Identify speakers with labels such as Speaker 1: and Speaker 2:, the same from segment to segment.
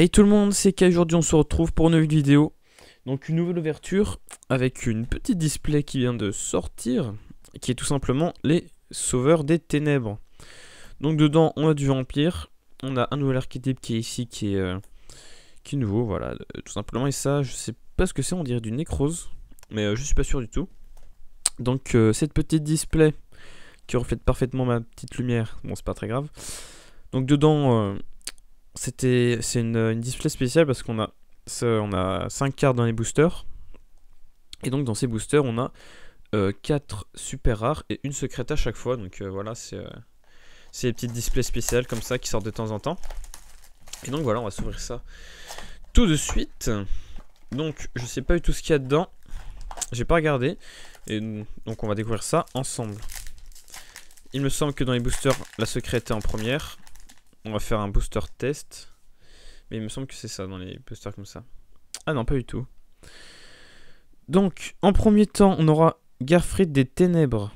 Speaker 1: Hey tout le monde, c'est Aujourd'hui, on se retrouve pour une nouvelle vidéo. Donc une nouvelle ouverture avec une petite display qui vient de sortir, qui est tout simplement les sauveurs des ténèbres. Donc dedans on a du vampire, on a un nouvel archétype qui est ici, qui est, euh, qui nouveau, voilà, euh, tout simplement. Et ça, je sais pas ce que c'est, on dirait du nécrose, mais euh, je suis pas sûr du tout. Donc cette petite display qui reflète parfaitement ma petite lumière, bon c'est pas très grave. Donc dedans c'était c'est une, display spéciale parce qu'on a on a 5 cartes dans les boosters et donc dans ces boosters on a 4 euh, super rares et une secrète à chaque fois donc euh, voilà c'est euh, petites displays spéciales comme ça qui sortent de temps en temps et donc voilà on va s'ouvrir ça tout de suite donc je sais pas du tout ce qu'il y a dedans j'ai pas regardé et donc on va découvrir ça ensemble il me semble que dans les boosters la secrète est en première on va faire un booster test. Mais il me semble que c'est ça dans les boosters comme ça. Ah non, pas du tout. Donc, en premier temps, on aura Garfried des Ténèbres.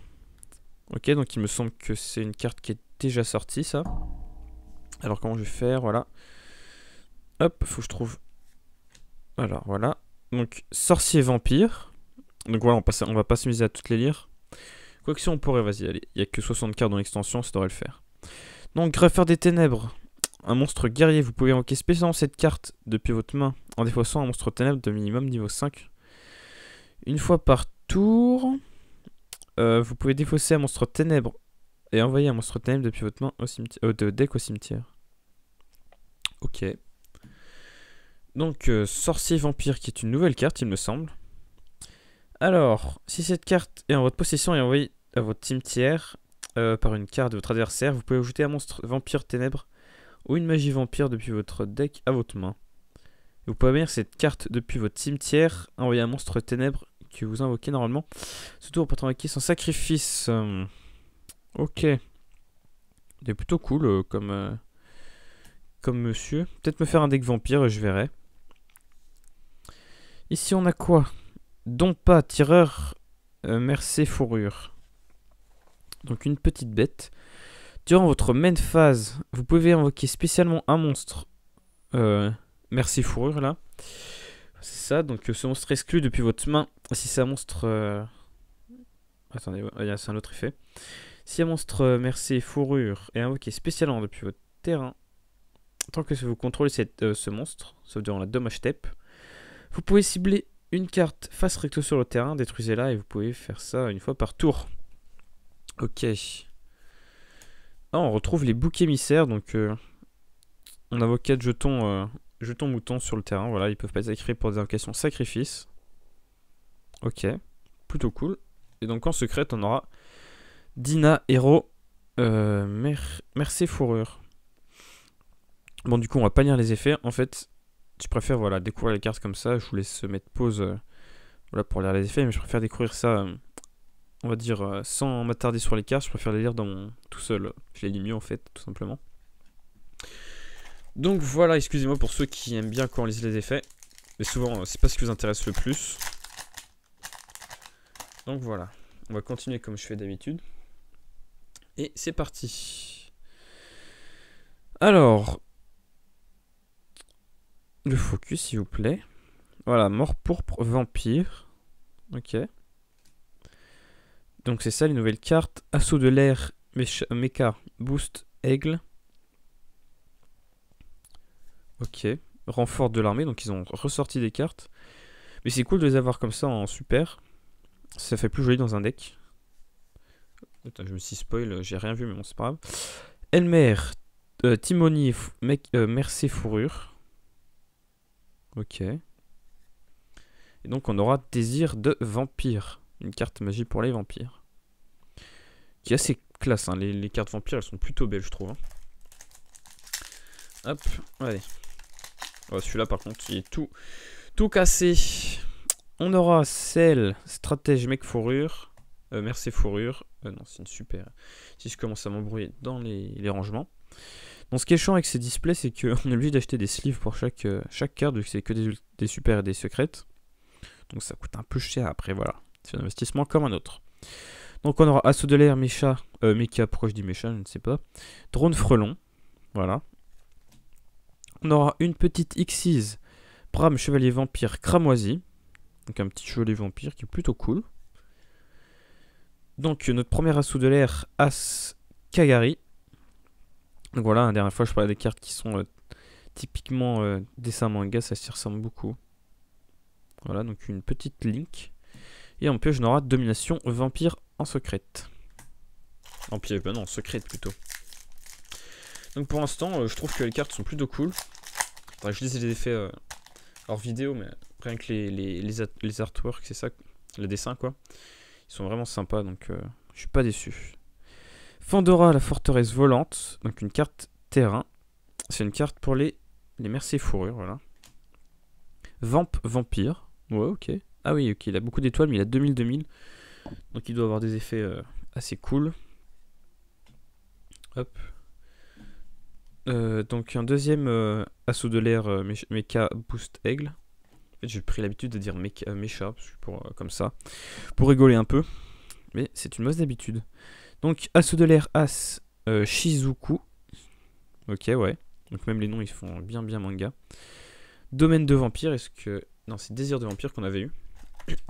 Speaker 1: Ok, donc il me semble que c'est une carte qui est déjà sortie, ça. Alors, comment je vais faire Voilà. Hop, faut que je trouve... Alors, voilà. Donc, Sorcier Vampire. Donc voilà, on, on va pas se miser à toutes les lire. Quoique si on pourrait, vas-y, allez. Il n'y a que 60 cartes dans l'extension, ça devrait le faire. Donc, greffeur des Ténèbres. Un monstre guerrier, vous pouvez invoquer spécialement cette carte depuis votre main en défaussant un monstre ténèbre de minimum niveau 5. Une fois par tour, euh, vous pouvez défausser un monstre ténèbre et envoyer un monstre ténèbre depuis votre main au euh, deck au cimetière. Ok. Donc, euh, Sorcier Vampire qui est une nouvelle carte, il me semble. Alors, si cette carte est en votre possession et envoyée à votre cimetière, euh, par une carte de votre adversaire. Vous pouvez ajouter un monstre vampire ténèbres ou une magie vampire depuis votre deck à votre main. Vous pouvez venir cette carte depuis votre cimetière, envoyer un monstre ténèbre que vous invoquez normalement, surtout en partant acquis sans sacrifice. Euh, ok. C'est plutôt cool euh, comme, comme monsieur. Peut-être me faire un deck vampire je verrai. Ici on a quoi pas tireur, merci fourrure donc une petite bête. Durant votre main phase, vous pouvez invoquer spécialement un monstre. Euh, merci fourrure là. C'est ça, donc euh, ce monstre exclu depuis votre main. Si c'est un monstre... Euh, attendez, c'est un autre effet. Si un monstre merci fourrure est invoqué spécialement depuis votre terrain, tant que vous contrôlez ce monstre, sauf durant la dommage step, vous pouvez cibler une carte face recto sur le terrain, détruisez-la et vous pouvez faire ça une fois par tour. Ok. Ah, on retrouve les boucs émissaires, donc on a vos 4 jetons, euh, jetons moutons sur le terrain. Voilà, ils peuvent pas être écrits pour des invocations sacrifice. Ok, plutôt cool. Et donc en secrète, on aura Dina, héros, euh, Merci Fourrure. Bon, du coup, on va pas lire les effets. En fait, je préfère voilà, découvrir les cartes comme ça. Je vous laisse mettre pause euh, voilà, pour lire les effets, mais je préfère découvrir ça on va dire, euh, sans m'attarder sur les cartes, je préfère les lire dans tout seul. Je les lis mieux en fait, tout simplement. Donc voilà, excusez-moi pour ceux qui aiment bien quand on lise les effets. Mais souvent, euh, c'est pas ce qui vous intéresse le plus. Donc voilà, on va continuer comme je fais d'habitude. Et c'est parti. Alors, le focus s'il vous plaît. Voilà, mort pourpre, vampire. Ok. Donc c'est ça les nouvelles cartes. Assaut de l'air, Mecha, Boost, Aigle. Ok. Renfort de l'armée, donc ils ont ressorti des cartes. Mais c'est cool de les avoir comme ça en super. Ça fait plus joli dans un deck. Attends, je me suis spoil, j'ai rien vu, mais bon, c'est pas grave. Elmer, euh, euh, Fourrure. Ok. Et donc on aura Désir de Vampire. Une carte magie pour les vampires. Qui est assez classe, hein. les, cartes vampires elles sont plutôt belles je trouve. Hein. Hop, allez. Oh, Celui-là par contre il est tout, tout cassé. On aura celle, stratège mec fourrure. Euh, merci fourrure. Euh, non c'est une super. Si je commence à m'embrouiller dans les, rangements. Donc ce qui est chiant avec ces displays, c'est qu'on est obligé d'acheter des sleeves pour chaque, euh, chaque carte, vu que c'est que des, super et des secrètes. Donc ça coûte un peu cher après, voilà. C'est un investissement comme un autre. Donc on aura Assaut de l'air, Mecha, euh, Mecha, pourquoi je dis Mecha, je ne sais pas. Drone Frelon, voilà. On aura une petite Xyz, Bram, Chevalier Vampire, Cramoisi. Donc un petit Chevalier Vampire qui est plutôt cool. Donc euh, notre premier Assaut de l'air, As Kagari. Donc voilà, la dernière fois je parlais des cartes qui sont euh, typiquement décemment dessin ça s'y ressemble beaucoup. Voilà, donc une petite Link. Et en piège on aura domination vampire en secrète. En piège, ben non, en secrète plutôt. Donc pour l'instant, euh, je trouve que les cartes sont plutôt cool. je disais les effets euh, hors vidéo, mais rien que les, artworks, c'est ça, le dessin quoi. Ils sont vraiment sympas, donc euh, je suis pas déçu. Fandora, la forteresse volante, donc une carte terrain. C'est une carte pour les, les fourrures, voilà. Vamp, vampire. Ouais, ok. Ah oui, ok, il a beaucoup d'étoiles, mais il a 2000-2000. Donc il doit avoir des effets euh, assez cool. Hop. Euh, donc un deuxième euh, assaut de l'air Mecha Boost Aigle. En fait, j'ai pris l'habitude de dire Mecha, mecha pour, comme ça, pour rigoler un peu. Mais c'est une mauvaise habitude. Donc assaut de l'air As Shizuku. Ok, ouais. Donc même les noms, ils font bien bien manga. Domaine de vampire, est-ce que... Non, c'est désir de vampire qu'on avait eu.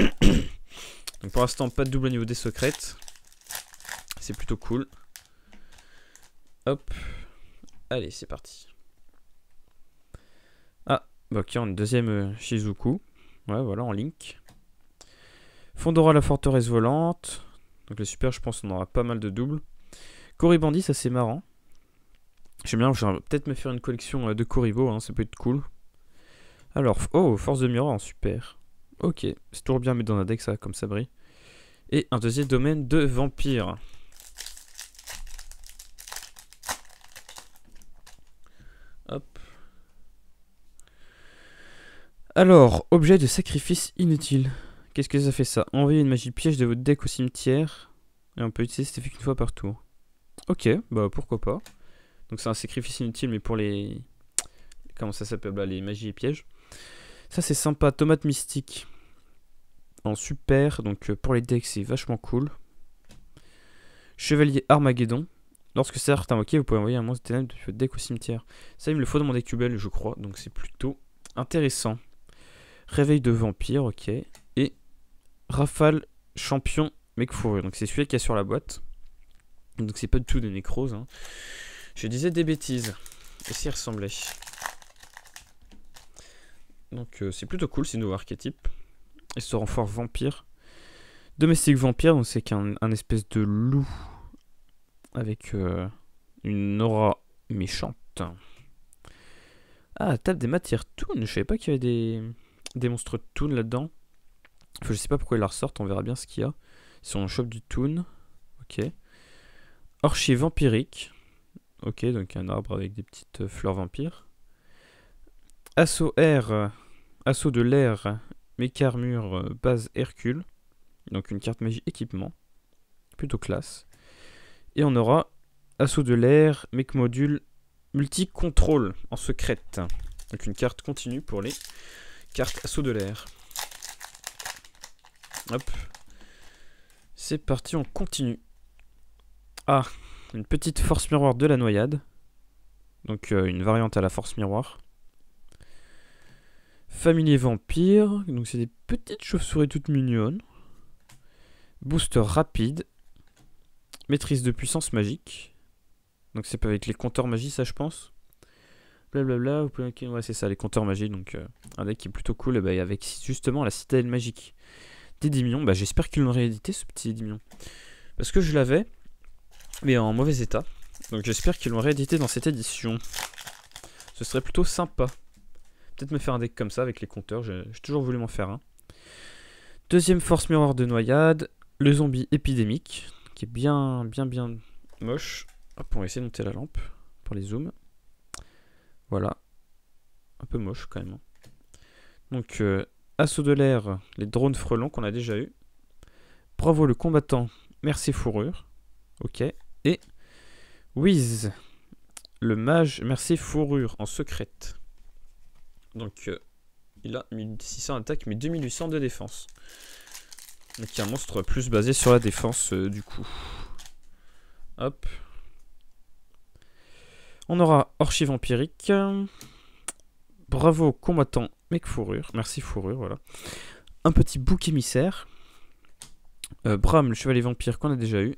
Speaker 1: Donc pour l'instant, pas de double au niveau des secrètes. C'est plutôt cool. Hop. Allez, c'est parti. Ah, bah ok, on une deuxième euh, Shizuku. Ouais, voilà, en link. Fondora la forteresse volante. Donc le super, je pense on aura pas mal de double Coribandi, ça c'est marrant. J'aime bien, peut-être me faire une collection euh, de Coribo, hein, ça peut être cool. Alors, oh, force de miroir en hein, super. Ok, c'est toujours bien mais dans un deck ça, comme ça brille. Et un deuxième domaine de vampire. Hop. Alors, objet de sacrifice inutile. Qu'est-ce que ça fait ça Envoyez une magie piège de votre deck au cimetière. Et on peut utiliser cet effet qu'une fois par tour. Ok, bah pourquoi pas. Donc c'est un sacrifice inutile, mais pour les... Comment ça s'appelle là bah, Les magies et pièges. Ça c'est sympa, tomate mystique en super, donc euh, pour les decks c'est vachement cool. Chevalier Armageddon. Lorsque c'est invoqué, vous pouvez envoyer un monstre de deck au cimetière. Ça, il me le faut dans mon deck je crois, donc c'est plutôt intéressant. Réveil de vampire, ok. Et Rafale champion mec Fourré, Donc c'est celui qui est sur la boîte. Donc c'est pas du tout des nécroses. Hein. Je disais des bêtises. Et s'y ressemblait. Donc euh, c'est plutôt cool ces nouveaux archétypes et ce renfort vampire. Domestique vampire, on sait qu'un espèce de loup avec euh, une aura méchante. Ah, table des matières toon. Je savais pas qu'il y avait des, des monstres toon là-dedans. Je je sais pas pourquoi ils la ressortent, on verra bien ce qu'il y a. Si on chope du toon. Ok. Orchis vampirique. Ok, donc un arbre avec des petites euh, fleurs vampires. Assaut air. Assaut de l'air. Mecharmure euh, base Hercule, donc une carte magie équipement, plutôt classe. Et on aura Assaut de l'air, mec module multi-contrôle en secrète. Donc une carte continue pour les cartes Assaut de l'air. Hop. C'est parti, on continue. Ah, une petite force miroir de la noyade. Donc euh, une variante à la force miroir. Familier vampire, donc c'est des petites chauves-souris toutes mignonnes. Booster rapide. Maîtrise de puissance magique. Donc c'est pas avec les compteurs magie ça je pense. Blablabla, vous pouvez... ouais c'est ça, les compteurs magie, donc euh, un deck qui est plutôt cool, et bah, avec justement la citadelle magique. Des Dimions, bah j'espère qu'ils l'ont réédité ce petit Dimion. Parce que je l'avais, mais en mauvais état. Donc j'espère qu'ils l'ont réédité dans cette édition. Ce serait plutôt sympa de me faire un deck comme ça avec les compteurs. J'ai toujours voulu m'en faire un. Deuxième force miroir de noyade. Le zombie épidémique. Qui est bien, bien, bien moche. Hop, on va essayer de monter la lampe pour les zooms. Voilà. Un peu moche quand même. Hein. Donc, euh, assaut de l'air, les drones frelons qu'on a déjà eu. Bravo le combattant, merci fourrure. Ok. Et Wiz, le mage, merci fourrure en secrète. Donc euh, il a 1600 attaques mais 2800 de défense. Donc un monstre plus basé sur la défense euh, du coup. Hop. On aura Orchi vampirique Bravo combattant mec fourrure. Merci fourrure, voilà. Un petit bouc émissaire. Euh, Bram, le chevalier vampire qu'on a déjà eu.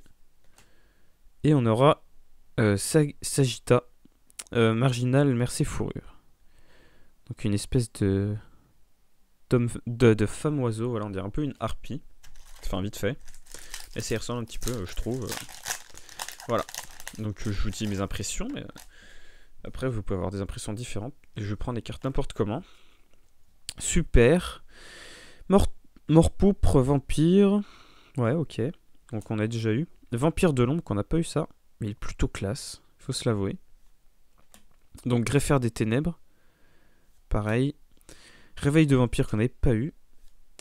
Speaker 1: Et on aura Sagita Marginal, merci fourrure. Donc une espèce de, de, de femme oiseau, voilà, on dirait un peu une harpie. Enfin, vite fait. Mais ça y ressemble un petit peu, euh, je trouve. Euh, voilà. Donc euh, je vous dis mes impressions, mais après vous pouvez avoir des impressions différentes. Je prends des cartes n'importe comment. Super. Mort poupre vampire. Ouais, ok. Donc on a déjà eu. Vampire de l'ombre, qu'on n'a pas eu ça. Mais il est plutôt classe, faut se l'avouer. Donc greffer des ténèbres pareil. Réveil de vampire qu'on n'avait pas eu.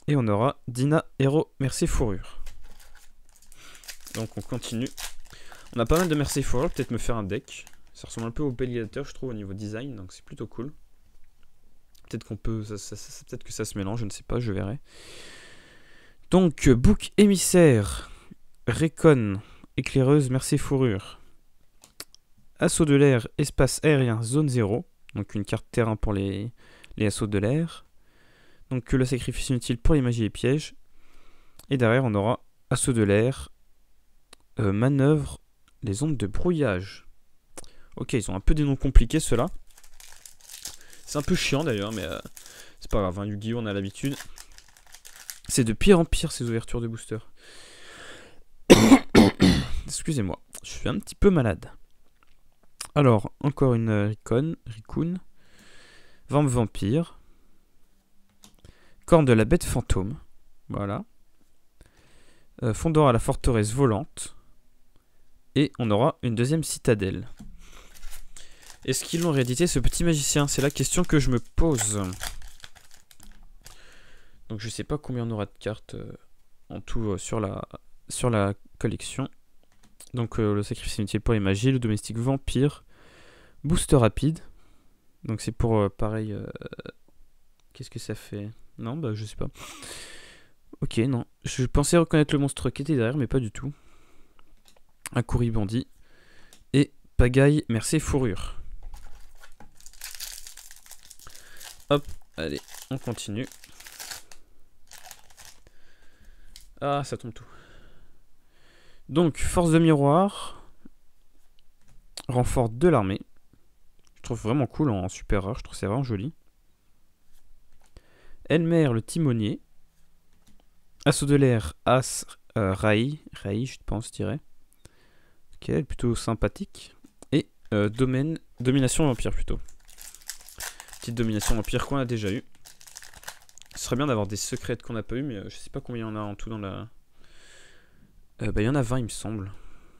Speaker 1: Et on aura Dina, héros, merci fourrure. Donc on continue. On a pas mal de merci fourrure, peut-être me faire un deck. Ça ressemble un peu au Belliator, je trouve, au niveau design, donc c'est plutôt cool. Peut-être qu'on peut, peut être que ça se mélange, je ne sais pas, je verrai. Donc, bouc émissaire, récon, éclaireuse, merci fourrure. Assaut de l'air, espace aérien, zone 0. Donc une carte terrain pour les, les assauts de l'air. Donc le sacrifice inutile pour les magies et pièges. Et derrière, on aura assaut de l'air, euh, manœuvre, les ondes de brouillage. Ok, ils ont un peu des noms compliqués ceux-là. C'est un peu chiant d'ailleurs, mais euh, c'est pas grave. Hein, yu on a l'habitude. C'est de pire en pire ces ouvertures de booster. Excusez-moi, je suis un petit peu malade. Alors, encore une euh, Ricon, Ricoon. Vamp Vampire. Corne de la bête fantôme. Voilà. Euh, fondant à la forteresse volante. Et on aura une deuxième citadelle. Est-ce qu'ils l'ont réédité ce petit magicien C'est la question que je me pose. Donc je sais pas combien on aura de cartes euh, en tout sur, la, sur la collection. Donc euh, le sacrifice inutile pour les magies, le domestique vampire, booster rapide. Donc c'est pour euh, pareil. Euh, qu'est-ce que ça fait Non, bah je sais pas. Ok, non. Je pensais reconnaître le monstre qui était derrière, mais pas du tout. Un courrier bandit. Et pagaille, merci, fourrure. Hop, allez, on continue. Ah, ça tombe tout. Donc, force de miroir, renfort de l'armée. Je trouve vraiment cool en super rare, je trouve c'est vraiment joli. Elmer, le timonier. Assaut de l'air, As, raï. Euh, Rai, Rai, je pense, dirais. Ok, plutôt sympathique. Et euh, domaine, domination vampire plutôt. Petite domination vampire qu'on a déjà eu. Ce serait bien d'avoir des secrets qu'on n'a pas eu, mais euh, je ne sais pas combien il y en a en tout dans la, euh, bah, il y en a 20, il me semble.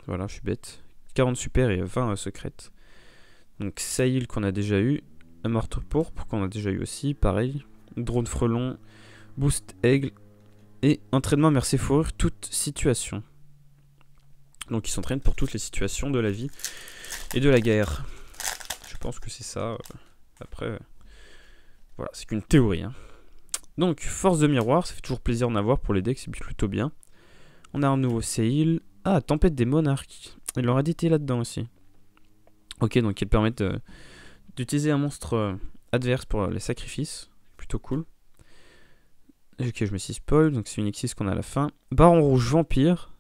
Speaker 1: Voilà, je suis bête. 40 super et 20 euh, secrètes. Donc Sahil qu'on a déjà eu. pour pourpre qu'on a déjà eu aussi, pareil. Drone frelon, boost aigle et entraînement merci fourrure, toute situation. Donc ils s'entraînent pour toutes les situations de la vie et de la guerre. Je pense que c'est ça. Euh, après, voilà, c'est qu'une théorie. Hein. Donc, force de miroir, ça fait toujours plaisir d'en avoir pour les decks, c'est plutôt bien. On a un nouveau Seil. Ah, Tempête des Monarques. Il aurait été là-dedans aussi. Ok, donc il permettent d'utiliser un monstre euh, adverse pour les sacrifices. Plutôt cool. Ok, je me suis spoil, donc c'est une X6 qu'on a à la fin. Baron Rouge Vampire,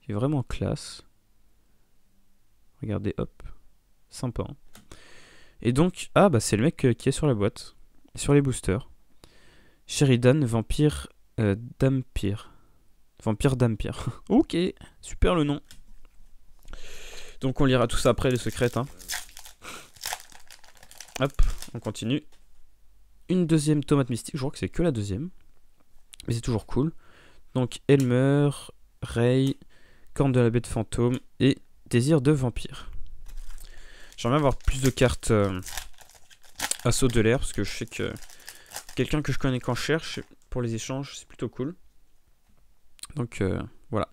Speaker 1: C'est est vraiment classe. Regardez, hop. Sympa. Hein. Et donc, ah bah c'est le mec euh, qui est sur la boîte. Sur les boosters. Sheridan, Vampire, euh, Dampir. Vampire d'Ampire. ok, super le nom. Donc on lira tout ça après, les secrètes. Hein. Hop, on continue. Une deuxième tomate mystique, je crois que c'est que la deuxième. Mais c'est toujours cool. Donc Elmer, Ray, Corne de la baie de fantôme et Désir de vampire. J'aimerais avoir plus de cartes assaut euh, de l'air parce que je sais que quelqu'un que je connais quand cherche pour les échanges, c'est plutôt cool. Donc euh, voilà.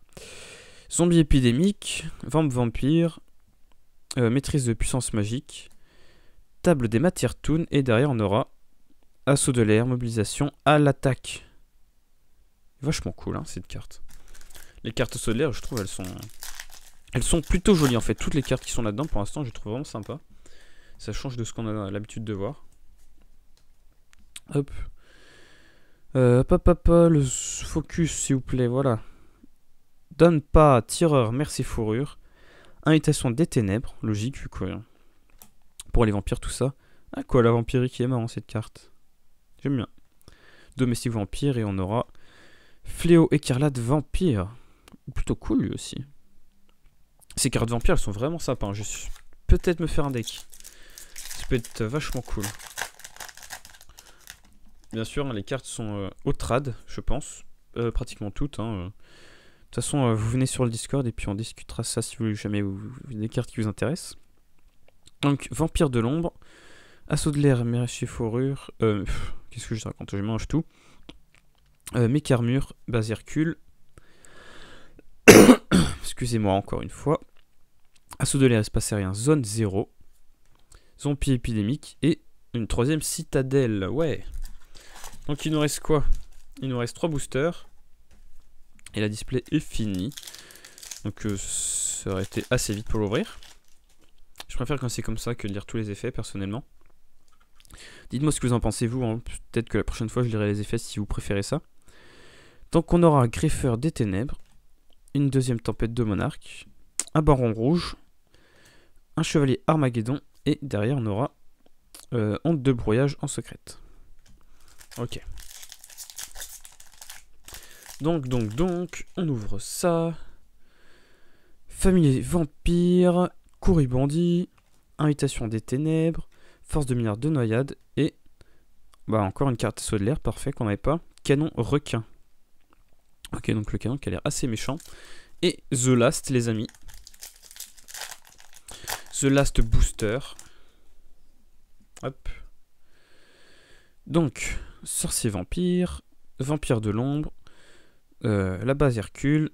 Speaker 1: Zombie épidémique, vamp vampire, euh, maîtrise de puissance magique, table des matières toon, et derrière on aura assaut de l'air, mobilisation à l'attaque. Vachement cool hein, cette carte. Les cartes solaires, je trouve, elles sont, elles sont plutôt jolies en fait. Toutes les cartes qui sont là-dedans, pour l'instant, je trouve vraiment sympa. Ça change de ce qu'on a l'habitude de voir. Hop. Euh, le focus, s'il vous plaît, voilà. Donne pas, tireur, merci fourrure. Invitation des ténèbres, logique, du quoi. Euh, pour les vampires, tout ça. Ah, quoi, la vampirie qui est marrant, cette carte. J'aime bien. Domestique vampire, et on aura Fléau écarlate vampire. Plutôt cool, lui aussi. Ces cartes vampires, elles sont vraiment sympas. Hein. Je vais peut-être me faire un deck. Ça peut être vachement cool. Bien sûr, hein, les cartes sont euh, au trad, je pense. Euh, pratiquement toutes. Hein, euh. de toute façon, vous venez sur le Discord et puis on discutera ça si vous jamais vous, des cartes qui vous intéressent. Donc, Vampire de l'ombre, Assaut de l'air, Mérachez Fourrure, qu'est-ce que je raconte Je mange tout. Euh, Mécarmure, Hercule. excusez-moi encore une fois. Assaut de l'air, Espace aérien, Zone 0, Zombie épidémique et une troisième citadelle, ouais donc il nous reste quoi Il nous reste 3 boosters. Et la display est finie. Donc ça euh, aurait été assez vite pour l'ouvrir. Je préfère quand c'est comme ça que de lire tous les effets personnellement. Dites-moi ce que vous en pensez vous. Hein. Peut-être que la prochaine fois je lirai les effets si vous préférez ça. donc on aura un greffeur des ténèbres, une deuxième tempête de monarque, un baron rouge, un chevalier Armageddon, et derrière on aura euh, honte de brouillage en secrète. Ok. Donc, donc, donc, on ouvre ça. Famille vampire, vampires. invitation des ténèbres, force de mineur de noyade et bah encore une carte saut de l'air, parfait qu'on n'avait pas. Canon requin. Ok, donc le canon qui a l'air assez méchant. Et The Last, les amis. The Last Booster. Hop. Donc, Sorcier Vampire, Vampire de l'Ombre, euh, la base Hercule,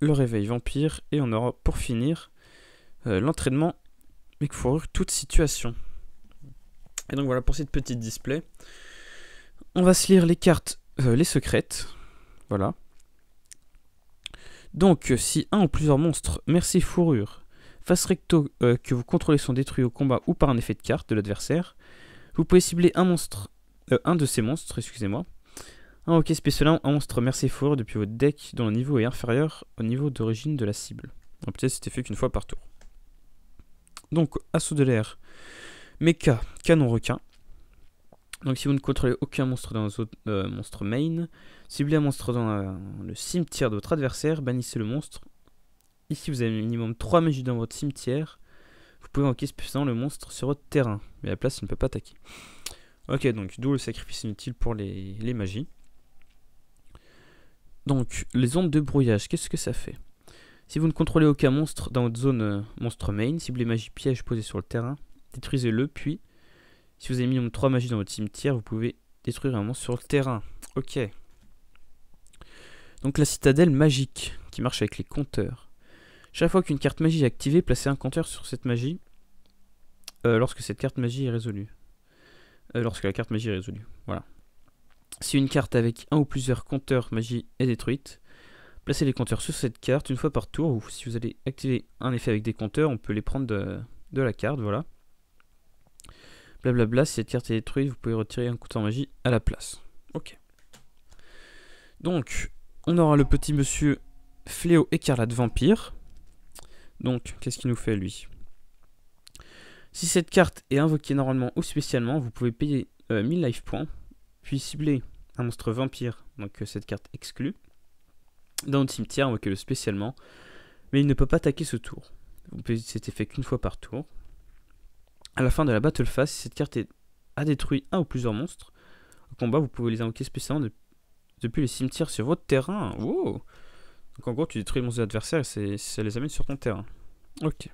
Speaker 1: le réveil vampire, et on aura pour finir euh, l'entraînement avec fourrure toute situation. Et donc voilà pour cette petite display. On va se lire les cartes, euh, les secrètes. Voilà. Donc, si un ou plusieurs monstres, merci fourrure, face recto que vous contrôlez sont détruits au combat ou par un effet de carte de l'adversaire, vous pouvez cibler un monstre euh, un de ces monstres, excusez-moi. Un spécialement spécial, un monstre merciful depuis votre deck dont le niveau est inférieur au niveau d'origine de la cible. En plus, c'était fait qu'une fois par tour. Donc, assaut de l'air. Mecha, canon requin. Donc si vous ne contrôlez aucun monstre dans votre euh, monstre main, ciblez un monstre dans euh, le cimetière de votre adversaire, bannissez le monstre. Ici vous avez minimum 3 magies dans votre cimetière, vous pouvez invoquer spécialement le monstre sur votre terrain, mais à la place il ne peut pas attaquer. Ok, donc d'où le sacrifice inutile pour les, magies. Donc, les ondes de brouillage, qu'est-ce que ça fait Si vous ne contrôlez aucun monstre dans votre zone euh, monstre main, ciblez magie piège posée sur le terrain, détruisez-le, puis, si vous avez mis 3 magies dans votre cimetière, vous pouvez détruire un monstre sur le terrain. Ok. Donc la citadelle magique, qui marche avec les compteurs. Chaque fois qu'une carte magie est activée, placez un compteur sur cette magie euh, lorsque cette carte magie est résolue. Euh, lorsque la carte magie est résolue. Voilà. Si une carte avec un ou plusieurs compteurs magie est détruite, placez les compteurs sur cette carte une fois par tour, ou si vous allez activer un effet avec des compteurs, on peut les prendre de, la carte, voilà. Blablabla, si cette carte est détruite, vous pouvez retirer un compteur magie à la place. Ok. Donc, on aura le petit monsieur Fléau écarlate vampire. Donc, qu'est-ce qu'il nous fait lui si cette carte est invoquée normalement ou spécialement, vous pouvez payer 1000 euh, life points, puis cibler un monstre vampire, donc euh, cette carte exclue, dans le cimetière, invoquez-le spécialement, mais il ne peut pas attaquer ce tour. Vous pouvez cet effet qu'une fois par tour. À la fin de la battle phase, si cette carte a détruit un ou plusieurs monstres, au combat, vous pouvez les invoquer spécialement depuis le cimetière sur votre terrain. Wow donc en gros, tu détruis les monstres adversaires et ça les amène sur ton terrain. Ok.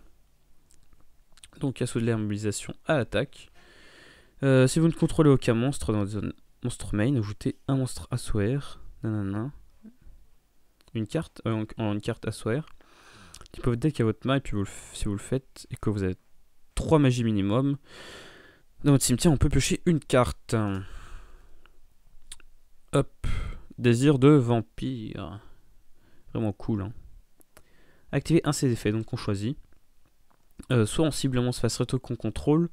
Speaker 1: Donc assaut de l'air, mobilisation à l'attaque. Euh, si vous ne contrôlez aucun monstre dans votre zone monstre main, ajoutez un monstre à air. Une carte, euh, en, une carte assaut votre à votre main et puis si vous le faites et que vous avez 3 magies minimum, dans votre cimetière on peut piocher une carte. Hop. Désir de vampire. Vraiment cool. Hein. Activez un de ces effets, donc on choisit. Euh, soit on cible un monstre face qu'on contrôle.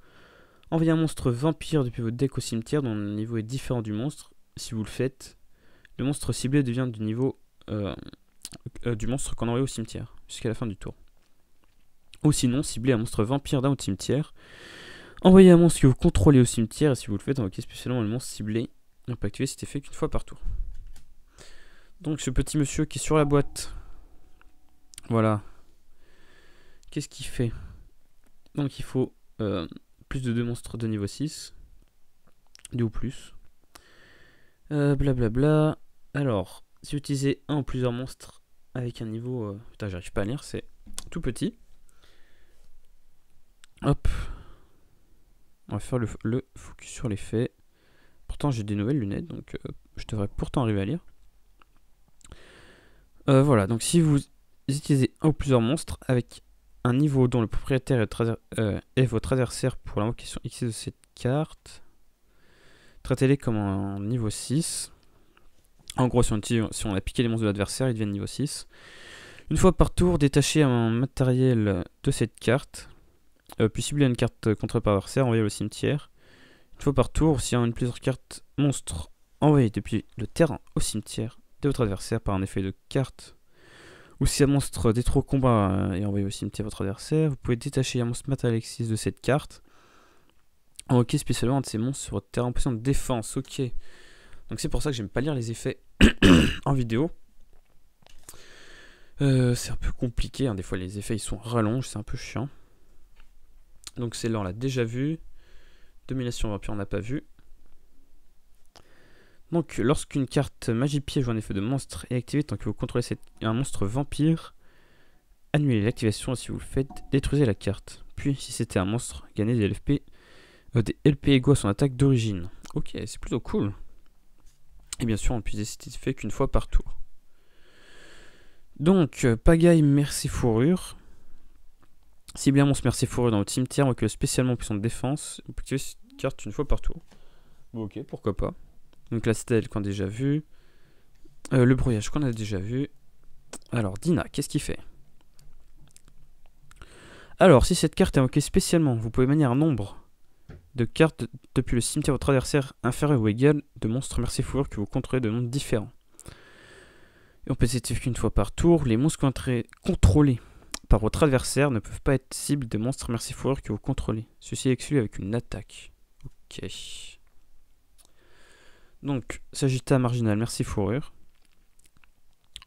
Speaker 1: Envoyez un monstre vampire depuis votre deck au cimetière dont le niveau est différent du monstre. Si vous le faites, le monstre ciblé devient du niveau euh, euh, du monstre qu'on envoie au cimetière jusqu'à la fin du tour. Ou sinon, ciblez un monstre vampire d'un au cimetière. Envoyez un monstre que vous contrôlez au cimetière et si vous le faites, invoquez spécialement le monstre ciblé. On peut activer cet effet qu'une fois par tour. Donc ce petit monsieur qui est sur la boîte. Voilà. Qu'est-ce qu'il fait donc il faut euh, plus de deux monstres de niveau 6. Deux ou plus. Blablabla. Euh, bla. Alors, si vous utilisez un ou plusieurs monstres avec un niveau... Euh, putain, j'arrive pas à lire, c'est tout petit. Hop. On va faire le, le focus sur les faits. Pourtant, j'ai des nouvelles lunettes, donc je devrais pourtant arriver à lire. voilà, donc si vous utilisez un ou plusieurs monstres avec un niveau dont le propriétaire est, euh, votre adversaire pour l'invocation X de cette carte. Traitez-les comme un niveau 6. En gros, si on, a piqué les monstres de l'adversaire, ils deviennent niveau 6. Une fois par tour, détachez un matériel de cette carte, euh, puis ciblez une carte contre par adversaire, envoyez au cimetière. Une fois par tour, si on a plusieurs cartes monstres envoyées depuis le terrain au cimetière de votre adversaire par un effet de carte ou si un monstre détruit au combat euh, et envoyé au cimetière votre adversaire, vous pouvez détacher un monstre Alexis de cette carte. Ok, spécialement un de ces monstres sur votre terrain en position de défense. Ok. Donc c'est pour ça que j'aime pas lire les effets en vidéo. Euh, c'est un peu compliqué, hein. des fois les effets ils sont rallonges, c'est un peu chiant. Donc c'est là, on l'a déjà vu. Domination vampire, on n'a pas vu. Donc, lorsqu'une carte magie piège joue un effet de monstre est activée tant que vous contrôlez un monstre vampire, annulez l'activation si vous le faites, détruisez la carte. Puis, si c'était un monstre, gagnez des LP, euh, des LP égaux à son attaque d'origine. Ok, c'est plutôt cool. Et bien sûr, on ne peut fait qu'une fois par tour. Donc, euh, pagaille, merci fourrure. Ciblez un monstre merci fourrure dans votre cimetière, que spécialement puissant de défense. Vous pouvez activer cette carte une fois par tour. ok, pourquoi pas. Donc la stèle qu'on a déjà vu, euh, le brouillage qu'on a déjà vu. Alors Dina, qu'est-ce qu'il fait Alors si cette carte est invoquée spécialement, vous pouvez manier un nombre de cartes depuis le cimetière de votre adversaire inférieur ou égal de monstres merci fourrure que vous contrôlez de nombres différents. Et on peut s'activer qu'une fois par tour. Les monstres contrôlés par votre adversaire ne peuvent pas être cibles de monstres merci fourrure que vous contrôlez. Ceci est exclu avec une attaque. Ok. Donc, Sagitta marginal, merci fourrure.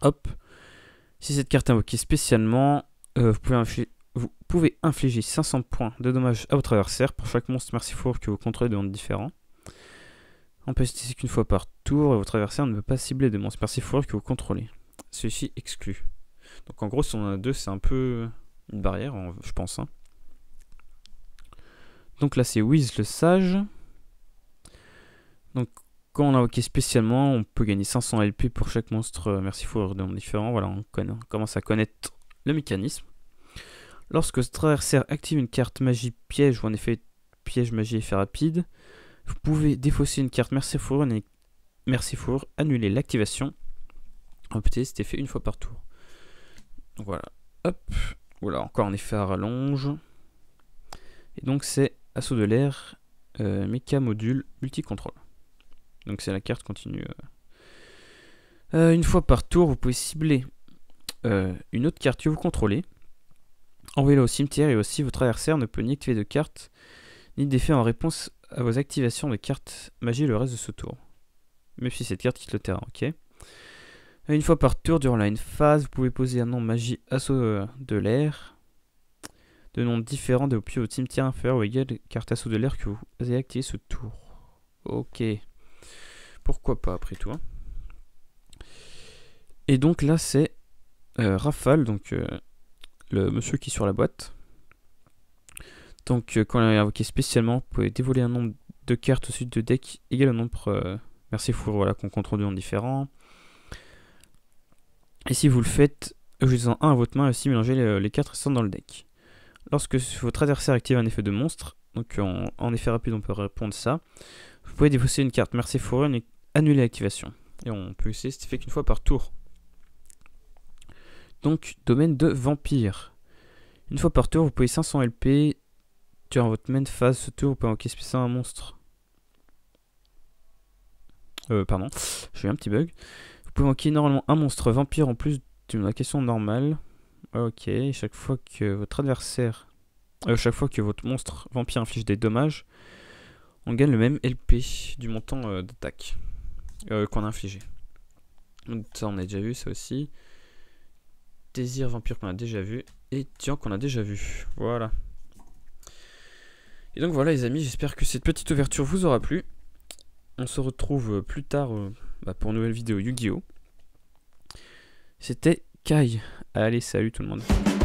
Speaker 1: Hop. Si cette carte est invoquée spécialement, euh, vous, pouvez infliger, 500 points de dommages à votre adversaire pour chaque monstre merci fourrure que vous contrôlez de monde différent. On peut ici qu'une fois par tour et votre adversaire ne peut pas cibler de monstres merci fourrure que vous contrôlez. Celui-ci exclu. Donc en gros, si on en a deux, c'est un peu une barrière, je pense. Hein. Donc là, c'est Wiz le sage. Donc quand on a invoqué spécialement, on peut gagner 500 LP pour chaque monstre euh, Mercifour de monde différent. Voilà, on, commence à connaître le mécanisme. Lorsque ce active une carte magie piège ou un effet piège magie effet rapide, vous pouvez défausser une carte Mercifour et annuler l'activation, Répétez c'était effet une fois par tour. voilà, hop, voilà encore un effet à rallonge. Et donc c'est assaut de l'air, euh, méca module multicontrol. Donc c'est la carte continue. Euh. Euh, une fois par tour, vous pouvez cibler euh, une autre carte que vous contrôlez. Envoyez-la au cimetière et aussi votre adversaire ne peut ni activer de carte ni d'effet en réponse à vos activations de cartes magie le reste de ce tour. Même si cette carte quitte le terrain, ok Une fois par tour, durant la phase, vous pouvez poser un nom magie assaut de l'air, de nom différent de au cimetière inférieur ou égal carte assaut de l'air que vous avez activé ce tour. Ok. Pourquoi pas, après tout. Hein. Et donc là, c'est euh, Rafale, donc euh, le monsieur qui est sur la boîte. Donc, euh, quand on l'a invoqué spécialement, vous pouvez dévoiler un nombre de cartes au sud de deck égal au nombre. merci Four, voilà, qu'on contrôle en différents. Et si vous le faites, vous en un à votre main, aussi mélanger les, les cartes dans le deck. Lorsque votre adversaire active un effet de monstre, donc en, effet rapide, on peut répondre ça. Vous pouvez défausser une carte. Merci Fourre une, annuler l'activation. Et on peut essayer cet fait qu'une fois par tour. Donc, domaine de vampire. Une fois par tour, vous pouvez 500 LP. Durant votre main phase, ce tour, vous pouvez invoquer spécialement un monstre. Euh, pardon, j'ai eu un petit bug. Vous pouvez manquer normalement un monstre vampire en plus d'une question normale. Ok, chaque fois que votre adversaire. Euh, chaque fois que votre monstre vampire inflige des dommages, on gagne le même LP du montant euh, d'attaque. Euh, qu'on a infligé. Ça, on a déjà vu ça aussi. Désir vampire qu'on a déjà vu. Et Tian qu'on a déjà vu. Voilà. Et donc voilà les amis, j'espère que cette petite ouverture vous aura plu. On se retrouve plus tard euh, bah, pour une nouvelle vidéo Yu-Gi-Oh! C'était Kai. Allez, salut tout le monde.